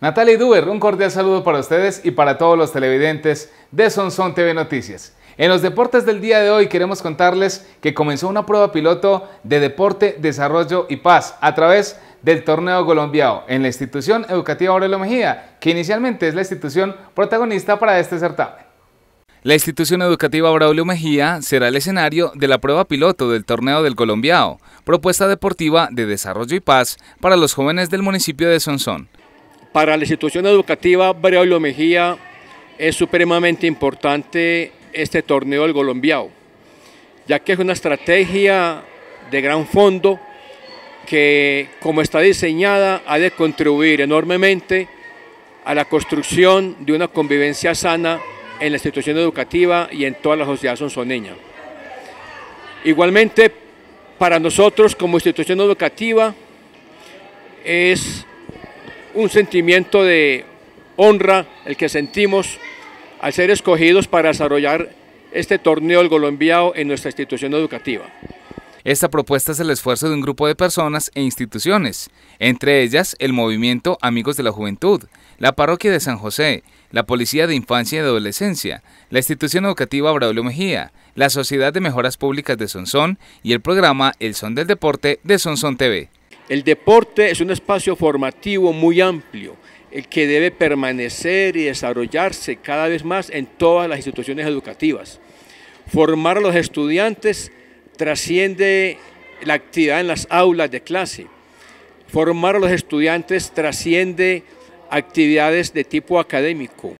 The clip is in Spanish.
Natalie Duber, un cordial saludo para ustedes y para todos los televidentes de Sonson TV Noticias. En los deportes del día de hoy queremos contarles que comenzó una prueba piloto de deporte, desarrollo y paz a través del torneo Colombiao en la institución educativa Aurelio Mejía, que inicialmente es la institución protagonista para este certamen. La institución educativa Aurelio Mejía será el escenario de la prueba piloto del torneo del Colombiao, propuesta deportiva de desarrollo y paz para los jóvenes del municipio de Sonsón. Para la institución educativa y Mejía es supremamente importante este torneo del Golombiao, ya que es una estrategia de gran fondo que, como está diseñada, ha de contribuir enormemente a la construcción de una convivencia sana en la institución educativa y en toda la sociedad sonzoneña. Igualmente, para nosotros como institución educativa es un sentimiento de honra el que sentimos al ser escogidos para desarrollar este torneo del Golombiao en nuestra institución educativa. Esta propuesta es el esfuerzo de un grupo de personas e instituciones, entre ellas el movimiento Amigos de la Juventud, la Parroquia de San José, la Policía de Infancia y Adolescencia, la Institución Educativa Braulio Mejía, la Sociedad de Mejoras Públicas de Sonsón y el programa El Son del Deporte de Sonsón TV. El deporte es un espacio formativo muy amplio, el que debe permanecer y desarrollarse cada vez más en todas las instituciones educativas. Formar a los estudiantes trasciende la actividad en las aulas de clase. Formar a los estudiantes trasciende actividades de tipo académico.